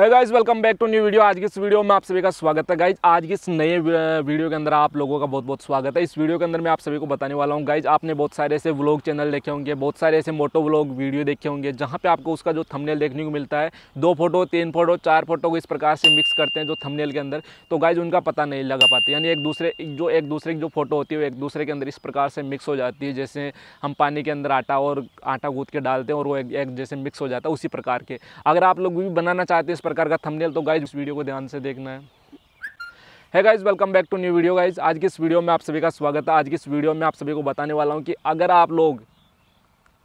है guys welcome back to new video आज की इस वीडियो में आप सभी का स्वागत है गाइज आज की इस नए वीडियो के अंदर आप लोगों का बहुत बहुत स्वागत है इस वीडियो के अंदर मैं आप सभी को बताने वाला हूँ गाइज आपने बहुत सारे ऐसे व्लॉग चैनल देखे होंगे बहुत सारे ऐसे मोटो व्लॉग वीडियो देखे होंगे जहाँ पे आपको उसका जो थमनेल देखने को मिलता है दो फोटो तीन फोटो चार फोटो को इस प्रकार से मिक्स करते हैं जो थमनेल के अंदर तो गाइज उनका पता नहीं लगा पाती यानी एक दूसरे जो एक दूसरे की जो फोटो होती है वो एक दूसरे के अंदर इस प्रकार से मिक्स हो जाती है जैसे हम पानी के अंदर आटा और आटा गूद के डालते हैं और वो एक जैसे मिक्स हो जाता है उसी प्रकार के अगर आप लोग भी बनाना चाहते हैं प्रकार का थंबनेल तो गाइज इस वीडियो को ध्यान से देखना है है guys welcome back to new video guys आज की इस वीडियो में आप सभी का स्वागत है आज की इस वीडियो में आप सभी को बताने वाला हूँ कि अगर आप लोग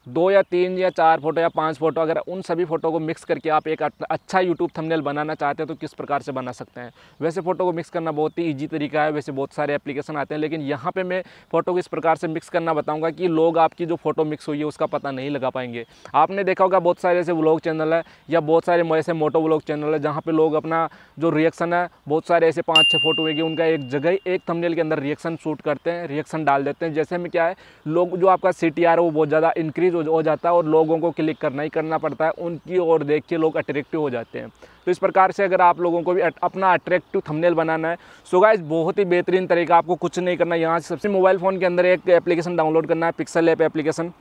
दो या तीन या चार फोटो या पांच फोटो अगर उन सभी फ़ोटो को मिक्स करके आप एक अच्छा यूट्यूब थंबनेल बनाना चाहते हैं तो किस प्रकार से बना सकते हैं वैसे फ़ोटो को मिक्स करना बहुत ही ईजी तरीका है वैसे बहुत सारे एप्लीकेशन आते हैं लेकिन यहाँ पे मैं फ़ोटो को इस प्रकार से मिक्स करना बताऊँगा कि लोग आपकी जो फ़ोटो मिक्स हुई है उसका पता नहीं लगा पाएंगे आपने देखा होगा बहुत सारे ऐसे व्लॉग चैनल है या बहुत सारे ऐसे मोटो व्लॉग चैनल है जहाँ पर लोग अपना जो रिएक्शन है बहुत सारे ऐसे पाँच छः फोटो हुएगी उनका एक जगह एक थमनेल के अंदर रिएक्शन शूट करते हैं रिएक्शन डाल देते हैं जैसे में क्या है लोग जो आपका सी है वो बहुत ज़्यादा इंक्रीज इंक्रीज हो जाता है और लोगों को क्लिक करना ही करना पड़ता है उनकी ओर देख के लोग अट्रैक्टिव हो जाते हैं तो इस प्रकार से अगर आप लोगों को भी अपना अट्रैक्टिव थंबनेल बनाना है सो गाइज बहुत ही बेहतरीन तरीका आपको कुछ नहीं करना यहाँ से सबसे मोबाइल फ़ोन के अंदर एक एप्लीकेशन डाउनलोड करना है पिक्सल ऐप एप्लीकेशन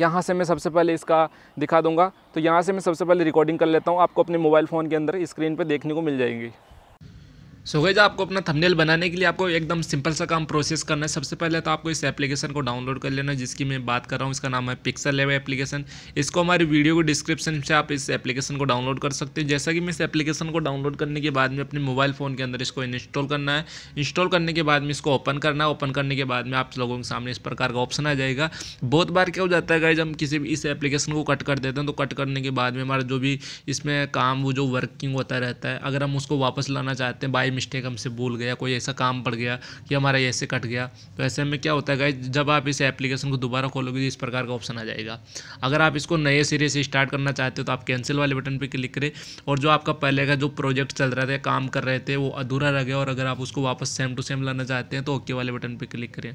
यहाँ से मैं सबसे पहले इसका दिखा दूंगा तो यहाँ से मैं सबसे पहले रिकॉर्डिंग कर लेता हूँ आपको अपने मोबाइल फ़ोन के अंदर स्क्रीन पर देखने को मिल जाएगी सो so गई आपको अपना थंबनेल बनाने के लिए आपको एकदम सिंपल सा काम प्रोसेस करना है सबसे पहले तो आपको इस एप्लीकेशन को डाउनलोड कर लेना है जिसकी मैं बात कर रहा हूँ इसका नाम है पिक्सल लेवल एप्लीकेशन इसको हमारी वीडियो के डिस्क्रिप्शन से आप इस एप्लीकेशन को डाउनलोड कर सकते हैं जैसा कि मैं इस एप्लीकेशन को डाउनलोड करने के बाद में अपने मोबाइल फ़ोन के अंदर इसको इंस्टॉल करना है इंस्टॉल करने के बाद में इसको ओपन करना है ओपन करने के बाद में आप लोगों के सामने इस प्रकार का ऑप्शन आ जाएगा बहुत बार क्या हो जाता है गाइज हम किसी भी इस एप्लीकेशन को कट कर देते हैं तो कट करने के बाद में हमारा जो भी इसमें काम वो जो वर्किंग होता रहता है अगर हम उसको वापस लाना चाहते हैं बाई बाई मिस्टेक हमसे भूल गया कोई ऐसा काम पड़ गया कि हमारा ऐसे कट गया तो ऐसे में क्या होता है गाइज जब आप इस एप्लीकेशन को दोबारा खोलोगे तो इस प्रकार का ऑप्शन आ जाएगा अगर आप इसको नए सिरे से स्टार्ट करना चाहते हो तो आप कैंसिल वाले बटन पर क्लिक करें और जो आपका पहले का जो प्रोजेक्ट चल रहा था काम कर रहे थे वो अधूरा रह गया और अगर आप उसको वापस सेम टू सेम लाना चाहते हैं तो ओके वाले बटन पर क्लिक करें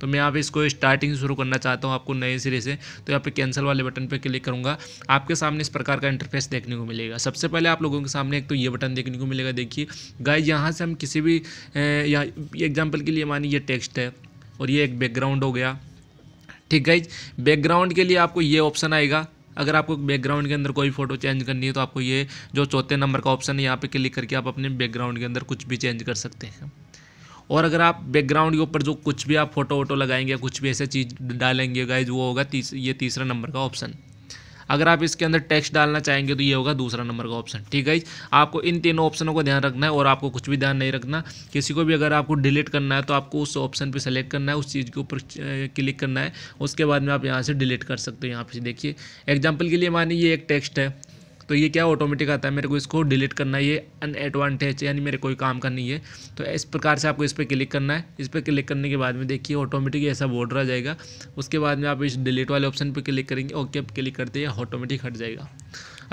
तो मैं यहाँ पे इसको स्टार्टिंग से शुरू करना चाहता हूँ आपको नए सिरे से तो यहाँ पे कैंसिल वाले बटन पे क्लिक करूँगा आपके सामने इस प्रकार का इंटरफेस देखने को मिलेगा सबसे पहले आप लोगों के सामने एक तो ये बटन देखने को मिलेगा देखिए गाय यहाँ से हम किसी भी एग्जाम्पल के लिए मानिए ये टेक्स्ट है और ये एक बैकग्राउंड हो गया ठीक है बैकग्राउंड के लिए आपको ये ऑप्शन आएगा अगर आपको बैकग्राउंड के अंदर कोई फोटो चेंज करनी है तो आपको ये जो चौथे नंबर का ऑप्शन है यहाँ पे क्लिक करके आप अपने बैकग्राउंड के अंदर कुछ भी चेंज कर सकते हैं और अगर आप बैकग्राउंड के ऊपर जो कुछ भी आप फोटो वोटो लगाएंगे कुछ भी ऐसा चीज़ डालेंगे गाइज वो होगा तीस, ये तीसरा नंबर का ऑप्शन अगर आप इसके अंदर टेक्स्ट डालना चाहेंगे तो ये होगा दूसरा नंबर का ऑप्शन ठीक है आपको इन तीनों ऑप्शनों को ध्यान रखना है और आपको कुछ भी ध्यान नहीं रखना किसी को भी अगर आपको डिलीट करना है तो आपको उस ऑप्शन पर सेलेक्ट करना है उस चीज़ के ऊपर क्लिक करना है उसके बाद में आप यहाँ से डिलीट कर सकते हो यहाँ पर देखिए एग्जाम्पल के लिए मानिए ये एक टेक्स्ट है तो ये क्या ऑटोमेटिक आता है मेरे को इसको डिलीट करना ये अनएडवांटेज यानी मेरे कोई काम का नहीं है तो इस प्रकार से आपको इस पर क्लिक करना है इस पर क्लिक करने के बाद में देखिए ऑटोमेटिक ऐसा बॉर्डर आ जाएगा उसके बाद में आप इस डिलीट वाले ऑप्शन पर क्लिक करेंगे ओके आप क्लिक करते हैं ऑटोमेटिक हट जाएगा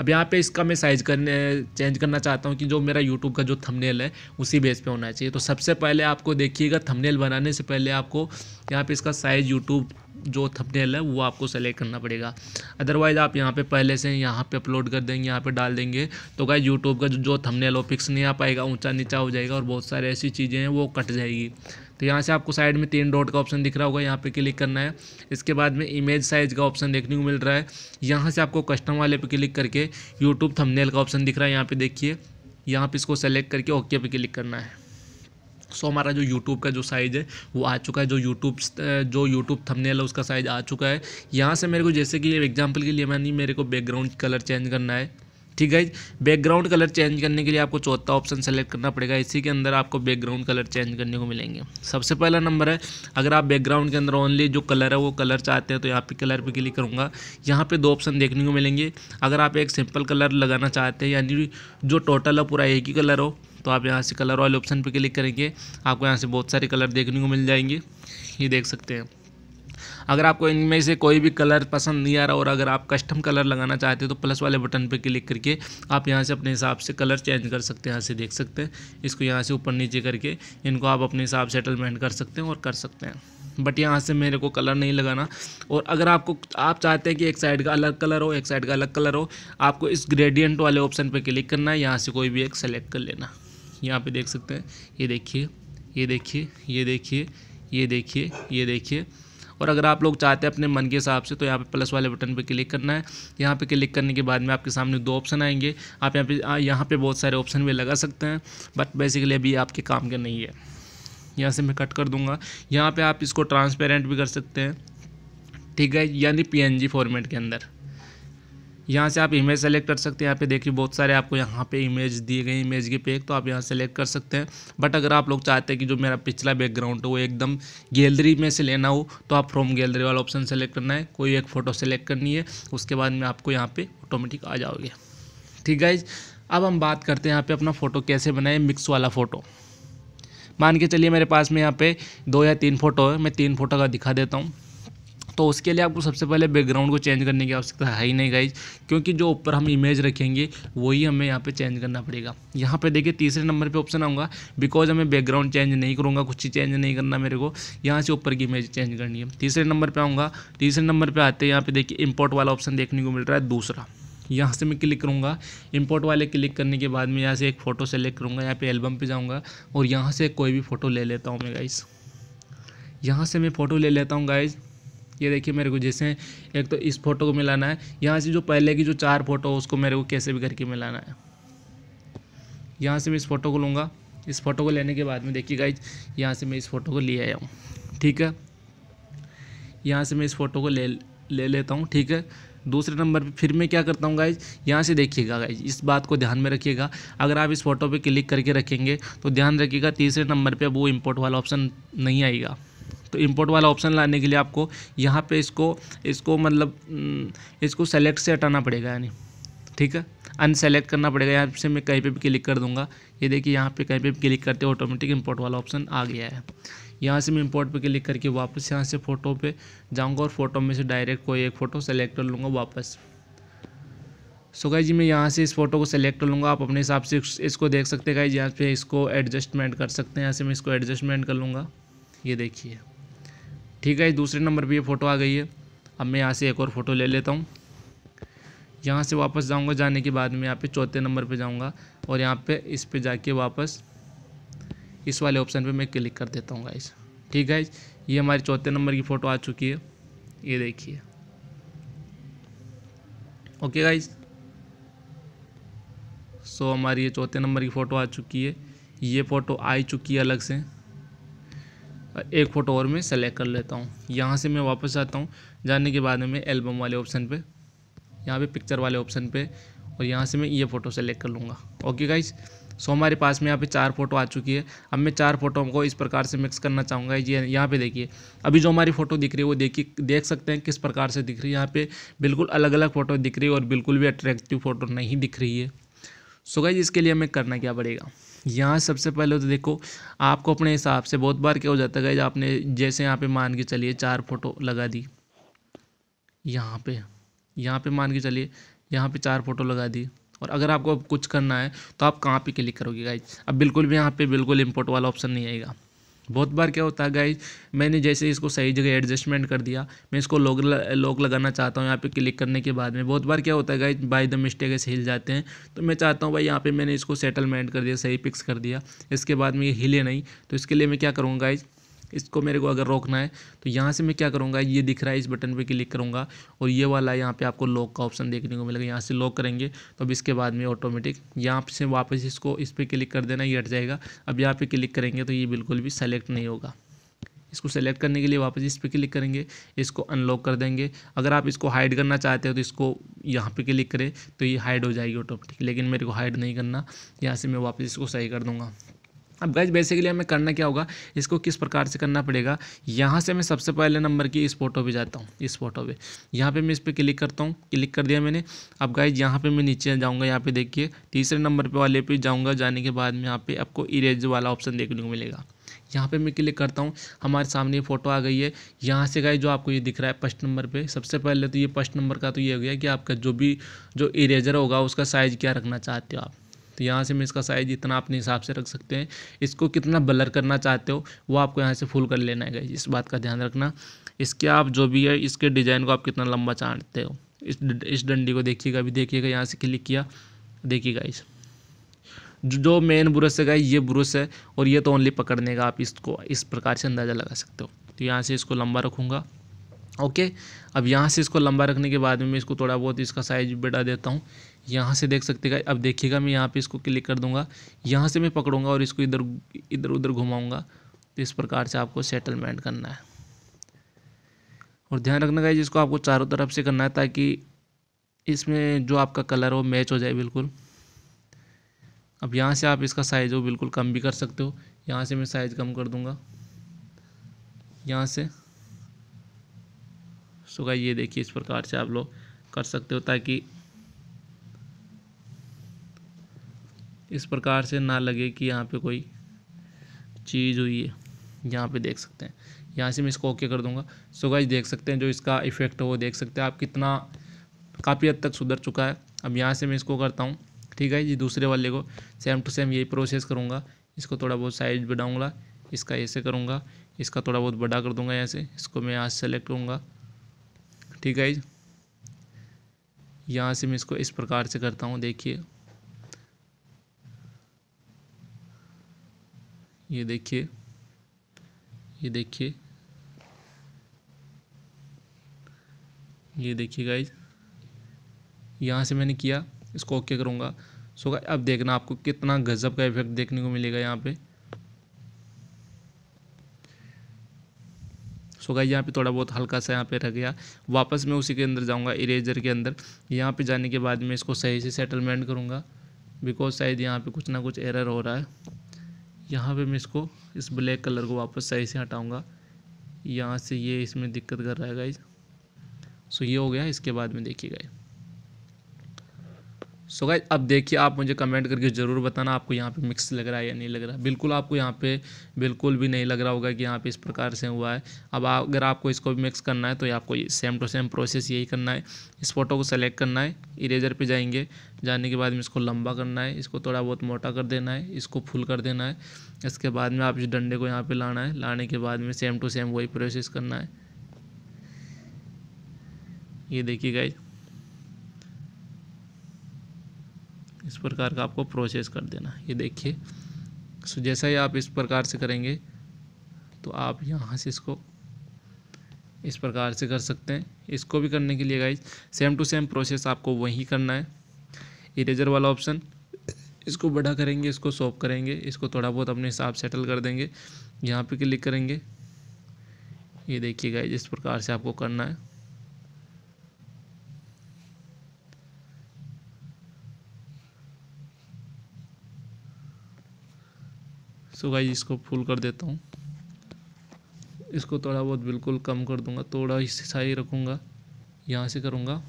अब यहाँ पे इसका मैं साइज करने चेंज करना चाहता हूँ कि जो मेरा यूट्यूब का जो थंबनेल है उसी बेस पे होना चाहिए तो सबसे पहले आपको देखिएगा थंबनेल बनाने से पहले आपको यहाँ पे इसका साइज़ यूट्यूब जो थंबनेल है वो आपको सेलेक्ट करना पड़ेगा अदरवाइज़ आप यहाँ पे पहले से यहाँ पे अपलोड कर देंगे यहाँ पे डाल देंगे तो क्या यूट्यूब का जो थंबनेल वो फिक्स नहीं आ पाएगा ऊंचा नीचा हो जाएगा और बहुत सारी ऐसी चीज़ें हैं वो कट जाएगी तो यहाँ से आपको साइड में तीन डॉट का ऑप्शन दिख रहा होगा यहाँ पे क्लिक करना है इसके बाद में इमेज साइज का ऑप्शन देखने को मिल रहा है यहाँ से आपको कस्टम वाले पे क्लिक करके यूट्यूब थंबनेल का ऑप्शन दिख रहा है यहाँ पे देखिए यहाँ पे इसको सेलेक्ट करके ओके पे क्लिक करना है सो हमारा जो यूट्यूब का जो साइज़ है वो आ चुका है जो यूट्यूब जो यूट्यूब थंबनेल है उसका साइज़ आ चुका है यहाँ से मेरे को जैसे कि एग्जाम्पल के लिए मैंने मेरे को बैकग्राउंड कलर चेंज करना है ठीक है बैकग्राउंड कलर चेंज करने के लिए आपको चौथा ऑप्शन सेलेक्ट करना पड़ेगा इसी के अंदर आपको बैकग्राउंड कलर चेंज करने को मिलेंगे सबसे पहला नंबर है अगर आप बैकग्राउंड के अंदर ओनली जो कलर है वो कलर चाहते हैं तो यहाँ पे कलर पे क्लिक करूँगा यहाँ पे दो ऑप्शन देखने को मिलेंगे अगर आप एक सिंपल कलर लगाना चाहते हैं यानी जो टोटल है पूरा एक ही कलर हो तो आप यहाँ से कलर वाले ऑप्शन पर क्लिक करेंगे आपको यहाँ से बहुत सारे कलर देखने को मिल जाएंगे ये देख सकते हैं अगर आपको इनमें से कोई भी कलर पसंद नहीं आ रहा और अगर आप कस्टम कलर लगाना चाहते हैं तो प्लस वाले बटन पर क्लिक करके आप यहाँ से अपने हिसाब से कलर चेंज कर सकते हैं यहाँ से देख सकते हैं इसको यहाँ से ऊपर नीचे करके इनको आप अपने हिसाब से सेटलमेंट कर सकते हैं और कर सकते हैं बट यहाँ से मेरे को कलर नहीं लगाना और अगर आपको आप चाहते हैं कि एक साइड का अलग कलर हो एक साइड का अलग कलर हो आपको इस ग्रेडियंट वाले ऑप्शन पर क्लिक करना है यहाँ से कोई भी एक सेलेक्ट कर लेना यहाँ पे देख सकते हैं ये देखिए ये देखिए ये देखिए ये देखिए ये देखिए और अगर आप लोग चाहते हैं अपने मन के हिसाब से तो यहाँ पे प्लस वाले बटन पे क्लिक करना है यहाँ पे क्लिक करने के बाद में आपके सामने दो ऑप्शन आएंगे आप यहाँ पे यहाँ पे बहुत सारे ऑप्शन भी लगा सकते हैं बट बेसिकली अभी आपके काम के नहीं है यहाँ से मैं कट कर दूँगा यहाँ पर आप इसको ट्रांसपेरेंट भी कर सकते हैं ठीक है यानी पी फॉर्मेट के अंदर यहाँ से आप इमेज सेलेक्ट कर सकते हैं यहाँ पे देखिए बहुत सारे आपको यहाँ पे इमेज दिए गए इमेज के पैक तो आप यहाँ सेलेक्ट कर सकते हैं बट अगर आप लोग चाहते हैं कि जो मेरा पिछला बैकग्राउंड है वो एकदम गैलरी में से लेना हो तो आप फ्रॉम गैलरी वाला ऑप्शन सेलेक्ट करना है कोई एक फ़ोटो सेलेक्ट करनी है उसके बाद में आपको यहाँ पर ऑटोमेटिक आ जाओगे ठीक है अब हम बात करते हैं यहाँ पर अपना फ़ोटो कैसे बनाए मिक्स वाला फ़ोटो मान के चलिए मेरे पास में यहाँ पे दो या तीन फ़ोटो है मैं तीन फ़ोटो का दिखा देता हूँ तो उसके लिए आपको सबसे पहले बैकग्राउंड को चेंज करने की आवश्यकता है ही नहीं गाइज क्योंकि जो ऊपर हम इमेज रखेंगे वही हमें यहाँ पर चेंज करना पड़ेगा यहाँ पर देखिए तीसरे नंबर पर ऑप्शन आऊँगा बिकॉज हमें बैकग्राउंड चेंज नहीं करूँगा कुछ ही चेंज नहीं करना मेरे को यहाँ से ऊपर की इमेज चेंज करनी है तीसरे नंबर पर आऊँगा तीसरे नंबर पर आते हैं यहाँ पर देखिए इम्पोर्ट वाला ऑप्शन देखने को मिल रहा है दूसरा यहाँ से मैं क्लिक करूँगा इंपोर्ट वाले क्लिक करने के बाद मैं यहाँ से एक फ़ोटो सेलेक्ट करूँगा यहाँ पे एल्बम पे जाऊँगा और यहाँ से कोई भी फ़ोटो ले लेता हूँ मैं गाइस यहाँ से मैं फ़ोटो ले लेता हूँ गाइज़ ये देखिए मेरे को जैसे एक तो इस फोटो को मिलाना है यहाँ से जो पहले की जो चार फोटो उसको मेरे को कैसे भी करके मिलाना है यहाँ से मैं इस फोटो को लूँगा इस फोटो को लेने के बाद में देखिए गाइज यहाँ से मैं इस फोटो को ले आया हूँ ठीक है यहाँ से मैं इस फोटो को ले ले लेता हूँ ठीक है दूसरे नंबर पे फिर मैं क्या करता हूँ गाइज यहाँ से देखिएगा गाइज इस बात को ध्यान में रखिएगा अगर आप इस फोटो पे क्लिक करके रखेंगे तो ध्यान रखिएगा तीसरे नंबर पे वो इम्पोर्ट वाला ऑप्शन नहीं आएगा तो इम्पोर्ट वाला ऑप्शन लाने के लिए आपको यहाँ पे इसको इसको मतलब हम्म, इसको सेलेक्ट से हटाना पड़ेगा यानी ठीक है अनसेलेक्ट करना पड़ेगा यहाँ से मैं कहीं पे भी क्लिक कर दूंगा ये देखिए यहाँ पे कहीं पे भी क्लिक करते ऑटोमेटिक इंपोर्ट वाला ऑप्शन आ गया है यहाँ से मैं इंपोर्ट पे क्लिक करके वापस यहाँ से फ़ोटो पे जाऊँगा और फ़ोटो में से डायरेक्ट कोई एक फ़ोटो सेलेक्ट कर लूँगा वापस सो गाई जी मैं यहाँ से इस फोटो को सेलेक्ट कर लूँगा आप अपने हिसाब से इसको देख सकते हैं गाई यहाँ पे इसको एडजस्टमेंट कर सकते हैं यहाँ से मैं इसको एडजस्टमेंट कर लूँगा ये देखिए ठीक है दूसरे नंबर पर ये फ़ोटो आ गई है अब मैं यहाँ से एक और फ़ोटो ले लेता हूँ यहाँ से वापस जाऊँगा जाने के बाद में यहाँ पे चौथे नंबर पे जाऊँगा और यहाँ पे इस पे जाके वापस इस वाले ऑप्शन पे मैं क्लिक कर देता हूँ गाइस ठीक है ये हमारी चौथे नंबर की फ़ोटो आ चुकी है ये देखिए ओके गाइस सो हमारी ये चौथे नंबर की फ़ोटो आ चुकी है ये फ़ोटो आ चुकी है अलग से एक फ़ोटो और मैं सेलेक्ट कर लेता हूँ यहाँ से मैं वापस आता हूँ जाने के बाद में एल्बम वाले ऑप्शन पर यहाँ पर पिक्चर वाले ऑप्शन पर और यहाँ से मैं ये फ़ोटो सेलेक्ट कर लूँगा ओके गाइज सो हमारे पास में यहाँ पे चार फ़ोटो आ चुकी है अब मैं चार फ़ोटो को इस प्रकार से मिक्स करना चाहूँगा ये यहाँ पे देखिए अभी जो हमारी फ़ोटो दिख रही है वो देखिए देख सकते हैं किस प्रकार से दिख रही है यहाँ पे बिल्कुल अलग अलग फ़ोटो दिख रही है और बिल्कुल भी अट्रैक्टिव फ़ोटो नहीं दिख रही है सो गाइज इसके लिए हमें करना क्या पड़ेगा यहाँ सबसे पहले तो देखो आपको अपने हिसाब से बहुत बार क्या हो जाता है गाइज आपने जैसे यहाँ पे मान के चलिए चार फोटो लगा दी यहाँ पे यहाँ पे मान के चलिए यहाँ पे चार फोटो लगा दी और अगर आपको कुछ करना है तो आप कहाँ पे क्लिक करोगे गाइज अब बिल्कुल भी यहाँ पे बिल्कुल इम्पोर्ट वाला ऑप्शन नहीं आएगा बहुत बार क्या होता है गाइज मैंने जैसे इसको सही जगह एडजस्टमेंट कर दिया मैं इसको लॉक लॉक लगाना चाहता हूँ यहाँ पे क्लिक करने के बाद में बहुत बार क्या होता है गाइज बाय द मिस्टेक ऐसे हिल जाते हैं तो मैं चाहता हूँ भाई यहाँ पे मैंने इसको सेटलमेंट कर दिया सही पिक्स कर दिया इसके बाद में ये हिले नहीं तो इसके लिए मैं क्या करूँगा गाइज़ इसको मेरे को अगर रोकना है तो यहाँ से मैं क्या करूँगा ये दिख रहा है इस बटन पे क्लिक करूँगा और ये वाला यहाँ पर आपको लॉक का ऑप्शन देखने को मिलेगा यहाँ से लॉक करेंगे तो अब इसके बाद में ऑटोमेटिक यहाँ से वापस इसको इस पर क्लिक कर देना ये हट जाएगा अब यहाँ पर क्लिक करेंगे तो ये बिल्कुल भी सेलेक्ट नहीं होगा इसको सेलेक्ट करने के लिए वापस इस पर क्लिक करेंगे इसको अनलॉक कर देंगे अगर आप इसको हाइड करना चाहते हो तो इसको यहाँ पे क्लिक करें तो ये हाइड हो जाएगी ऑटोमेटिक लेकिन मेरे को हाइड नहीं करना यहाँ से मैं वापस इसको सही कर दूँगा अब गैस बेसिकली हमें करना क्या होगा इसको किस प्रकार से करना पड़ेगा यहाँ से मैं सबसे पहले नंबर की इस फोटो पे जाता हूँ इस फोटो पे यहाँ पे मैं इस पर क्लिक करता हूँ क्लिक कर दिया मैंने अब गैज यहाँ पे मैं नीचे जाऊँगा यहाँ पे देखिए तीसरे नंबर पे वाले पे जाऊँगा जाने के बाद में यहाँ पर आपको इरेज वाला ऑप्शन देखने को मिलेगा यहाँ पे मैं क्लिक करता हूँ हमारे सामने ये फ़ोटो आ गई है यहाँ से गए जो आपको ये दिख रहा है फर्स्ट नंबर पे सबसे पहले तो ये फर्स्ट नंबर का तो ये हो गया कि आपका जो भी जो इरेजर होगा उसका साइज़ क्या रखना चाहते हो आप तो यहाँ से मैं इसका साइज इतना अपने हिसाब से रख सकते हैं इसको कितना ब्लर करना चाहते हो वो आपको यहाँ से फुल कर लेना है इस बात का ध्यान रखना इसके आप जो भी है इसके डिज़ाइन को आप कितना लंबा चाँटते हो इस इस डंडी को देखिएगा अभी देखिएगा यहाँ से क्लिक किया देखिएगा इस जो मेन ब्रश है ये ब्रश है और ये तो ओनली पकड़ने का आप इसको इस प्रकार से अंदाज़ा लगा सकते हो तो यहाँ से इसको लंबा रखूँगा ओके अब यहाँ से इसको लंबा रखने के बाद में मैं इसको थोड़ा बहुत इसका साइज बढ़ा देता हूँ यहाँ से देख सकते हैं अब देखिएगा मैं यहाँ पे इसको क्लिक कर दूँगा यहाँ से मैं पकड़ूँगा और इसको इधर इधर उधर घुमाऊंगा तो इस प्रकार से आपको सेटलमेंट करना है और ध्यान रखना का जिसको आपको चारों तरफ से करना है ताकि इसमें जो आपका कलर हो मैच हो जाए बिल्कुल अब यहाँ से आप इसका साइज़ हो बिल्कुल कम भी कर सकते हो यहाँ से मैं साइज़ कम कर दूँगा यहाँ से सो ये देखिए इस प्रकार से आप लोग कर सकते हो ताकि इस प्रकार से ना लगे कि यहाँ पे कोई चीज़ हुई है यहाँ पे देख सकते हैं यहाँ से मैं इसको ओके कर दूँगा सो गाइज देख सकते हैं जो इसका इफ़ेक्ट है वो देख सकते हैं आप कितना काफ़ी हद तक सुधर चुका है अब यहाँ से मैं इसको करता हूँ ठीक है जी दूसरे वाले को सेम टू सेम यही प्रोसेस करूँगा इसको थोड़ा बहुत साइज बढ़ाऊँगा इसका ऐसे करूँगा इसका थोड़ा बहुत बड़ा कर दूँगा यहाँ से इसको मैं यहाँ सेलेक्ट करूँगा ठीक है जी यहाँ से मैं इसको इस प्रकार से करता हूँ देखिए ये देखिए ये देखिए ये देखिए गाइज यहाँ से मैंने किया इसको ओके करूँगा सो गाइज अब देखना आपको कितना गज़ब का इफेक्ट देखने को मिलेगा यहाँ पे सो गाइज यहाँ पे थोड़ा बहुत हल्का सा यहाँ पे रह गया वापस मैं उसी के अंदर जाऊँगा इरेजर के अंदर यहाँ पे जाने के बाद मैं इसको सही से सेटलमेंट करूँगा बिकॉज शायद यहाँ पे कुछ ना कुछ एरर हो रहा है यहाँ पे मैं इसको इस ब्लैक कलर को वापस सही से हटाऊँगा यहाँ से ये इसमें दिक्कत कर रहा है गाइज सो ये हो गया इसके बाद में देखिए गाइज सो गाइज अब देखिए आप मुझे कमेंट करके ज़रूर बताना आपको यहाँ पे मिक्स लग रहा है या नहीं लग रहा है बिल्कुल आपको यहाँ पे बिल्कुल भी नहीं लग रहा होगा कि यहाँ पे इस प्रकार से हुआ है अब अगर आपको इसको भी मिक्स करना है तो आपको सेम टू सेम प्रोसेस यही करना है इस फोटो को सेलेक्ट करना है इरेजर पर जाएंगे जाने के बाद में इसको लंबा करना है इसको थोड़ा बहुत मोटा कर देना है इसको फुल कर देना है इसके बाद में आप इस डंडे को यहाँ पर लाना है लाने के बाद में सेम टू सेम वही प्रोसेस करना है ये देखिए गाइज इस प्रकार का आपको प्रोसेस कर देना ये देखिए सो जैसा ही आप इस प्रकार से करेंगे तो आप यहाँ से इसको इस प्रकार से कर सकते हैं इसको भी करने के लिए guys same to same process आपको वही करना है इरेजर वाला ऑप्शन इसको बड़ा करेंगे इसको सॉप करेंगे इसको थोड़ा बहुत अपने हिसाब सेटल कर देंगे यहाँ पे क्लिक करेंगे ये देखिए गाइज इस प्रकार से आपको करना है सो गाइज इसको फुल कर देता हूँ इसको थोड़ा बहुत बिल्कुल कम कर दूंगा थोड़ा हिस्सा ही रखूँगा यहाँ से करूँगा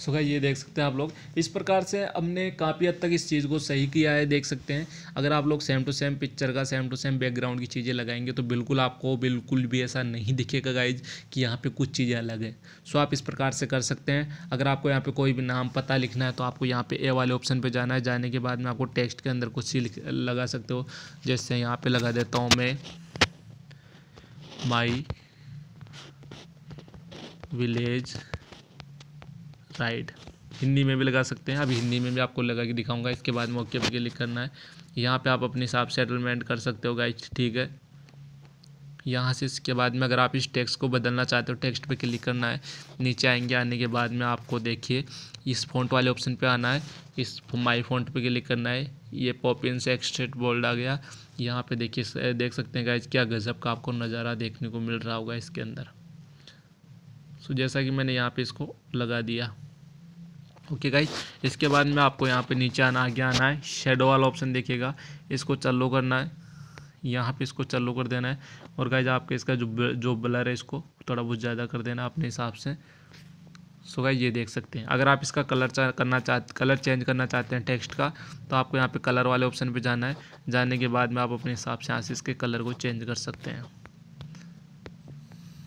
सो ये देख सकते हैं आप लोग इस प्रकार से हमने काफ़ी हद तक इस चीज़ को सही किया है देख सकते हैं अगर आप लोग सेम टू सेम पिक्चर का सेम टू सेम बैकग्राउंड की चीज़ें लगाएंगे तो बिल्कुल आपको बिल्कुल भी ऐसा नहीं दिखेगा गाइज कि यहाँ पर कुछ चीज़ें अलग है सो आप इस प्रकार से कर सकते हैं अगर आपको यहाँ पर कोई भी नाम पता लिखना है तो आपको यहाँ पर ए वाले ऑप्शन पर जाना है जाने के बाद में आपको टेक्स्ट के अंदर कुछ चीज लगा सकते हो जैसे यहाँ पर लगा देता हूँ मैं माई विलेज राइट हिंदी में भी लगा सकते हैं अभी हिंदी में भी आपको लगा के दिखाऊंगा इसके बाद मौके पर क्लिक करना है यहाँ पे आप अपने हिसाब से सेटलमेंट कर सकते हो गाइज ठीक है यहाँ से इसके बाद में अगर आप इस टेक्स्ट को बदलना चाहते हो टेक्स्ट पे क्लिक करना है नीचे आएंगे आने के बाद में आपको देखिए इस फ़ॉन्ट वाले ऑप्शन पे आना है इस माई फ़ॉन्ट पे क्लिक करना है ये पॉपिन से एक्सट्रेट बोल्ड आ गया यहाँ पे देखिए देख सकते हैं गाइज क्या गज़ब का आपको नज़ारा देखने को मिल रहा होगा इसके अंदर सो जैसा कि मैंने यहाँ पर इसको लगा दिया ओके गाइज इसके बाद में आपको यहाँ पे नीचे आना आगे आना है शेडो वाला ऑप्शन देखिएगा इसको चलो करना है यहाँ पे इसको चलो कर देना है और गाइज आपके इसका जो जो ब्लर है इसको थोड़ा बहुत ज़्यादा कर देना अपने हिसाब से सो गाइज ये देख सकते हैं अगर आप इसका कलर चा, करना चाह कलर चेंज करना चाहते हैं टेक्स्ट का तो आपको यहाँ पे कलर वाले ऑप्शन पे जाना है जाने के बाद में आप अपने हिसाब से यहाँ से इसके कलर को चेंज कर सकते हैं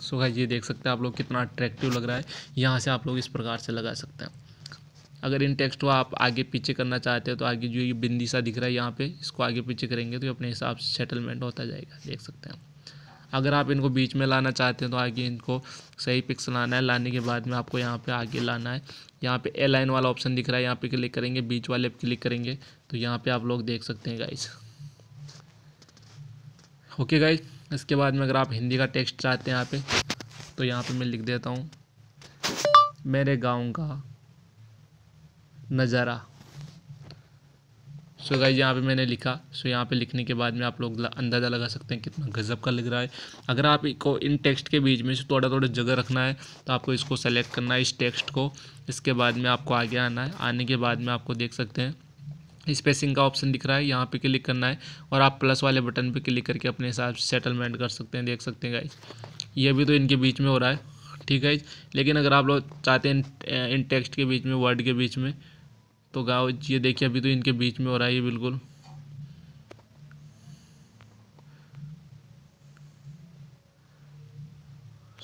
सो गाइज ये देख सकते हैं आप लोग कितना अट्रैक्टिव लग रहा है यहाँ से आप लोग इस प्रकार से लगा सकते हैं अगर इन टेक्स्ट को आप आगे पीछे करना चाहते हो तो आगे जो ये बिंदी सा दिख रहा है यहाँ पे इसको आगे पीछे करेंगे तो ये अपने हिसाब से सेटलमेंट होता जाएगा देख सकते हैं अगर आप इनको बीच में लाना चाहते हैं तो आगे इनको सही पिक्स लाना है लाने के बाद में आपको यहाँ पे आगे लाना है यहाँ पे ए लाइन वाला ऑप्शन दिख रहा है यहाँ पे क्लिक करेंगे बीच वाले पे क्लिक करेंगे तो यहाँ पे आप लोग देख सकते हैं गाइस ओके गाइस इसके बाद में अगर आप हिंदी का टेक्स्ट चाहते हैं यहाँ पे तो यहाँ पे मैं लिख देता हूँ मेरे गाँव का नज़ारा सो गाइज यहाँ पे मैंने लिखा सो यहाँ पे लिखने के बाद में आप लोग अंदाज़ा लगा सकते हैं कितना गज़ब का लग रहा है अगर आप इन टेक्स्ट के बीच में से थोड़ा थोड़ा जगह रखना है तो आपको इसको सेलेक्ट करना है इस टेक्स्ट को इसके बाद में आपको आगे आना है आने के बाद में आपको देख सकते हैं स्पेसिंग का ऑप्शन दिख रहा है यहाँ पे क्लिक करना है और आप प्लस वाले बटन पे क्लिक करके अपने हिसाब से सेटलमेंट कर सकते हैं देख सकते हैं गाइज ये भी तो इनके बीच में हो रहा है ठीक है लेकिन अगर आप लोग चाहते हैं इन टेक्स्ट के बीच में वर्ड के बीच में तो गाओ ये देखिए अभी तो इनके बीच में हो रहा है ये बिल्कुल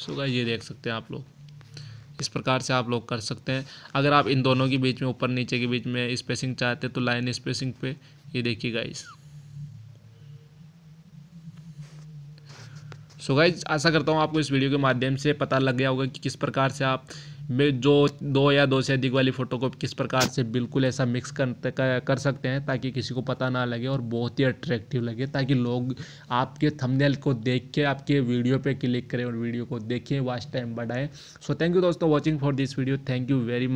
सो गाइस ये देख सकते हैं आप लोग इस प्रकार से आप लोग कर सकते हैं अगर आप इन दोनों के बीच में ऊपर नीचे के बीच में स्पेसिंग चाहते हैं तो लाइन स्पेसिंग पे ये देखिए गाइस सो गाइज आशा करता हूँ आपको इस वीडियो के माध्यम से पता लग गया होगा कि किस प्रकार से आप में जो दो या दो से अधिक वाली फ़ोटो को किस प्रकार से बिल्कुल ऐसा मिक्स कर कर सकते हैं ताकि किसी को पता ना लगे और बहुत ही अट्रैक्टिव लगे ताकि लोग आपके थंबनेल को देख के आपके वीडियो पे क्लिक करें और वीडियो को देखें वाच टाइम बढ़ाएं सो थैंक यू दोस्तों watching for this video thank you very much